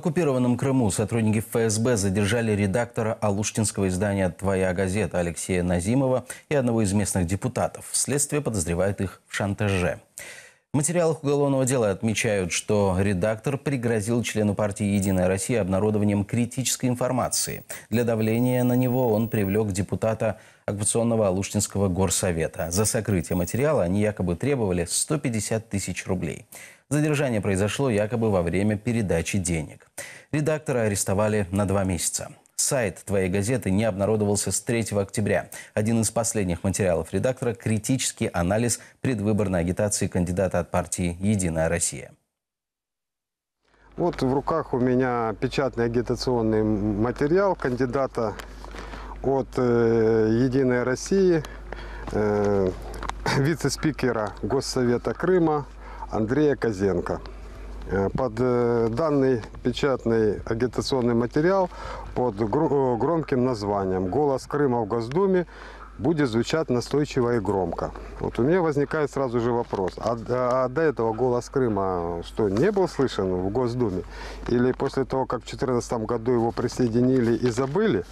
оккупированном Крыму сотрудники ФСБ задержали редактора алуштинского издания «Твоя газета» Алексея Назимова и одного из местных депутатов. Следствие подозревает их в шантаже. В материалах уголовного дела отмечают, что редактор пригрозил члену партии «Единая Россия» обнародованием критической информации. Для давления на него он привлек депутата оккупационного Алуштинского горсовета. За сокрытие материала они якобы требовали 150 тысяч рублей. Задержание произошло якобы во время передачи денег. Редактора арестовали на два месяца сайт твоей газеты не обнародовался с 3 октября. Один из последних материалов редактора – критический анализ предвыборной агитации кандидата от партии «Единая Россия». Вот в руках у меня печатный агитационный материал кандидата от э, «Единой России», э, вице-спикера Госсовета Крыма Андрея Козенко. Э, под э, данный печатный агитационный материал под э, громким названием «Голос Крыма в Госдуме» будет звучать настойчиво и громко. Вот у меня возникает сразу же вопрос, а, а, а до этого голос Крыма что, не был слышен в Госдуме? Или после того, как в 2014 году его присоединили и забыли?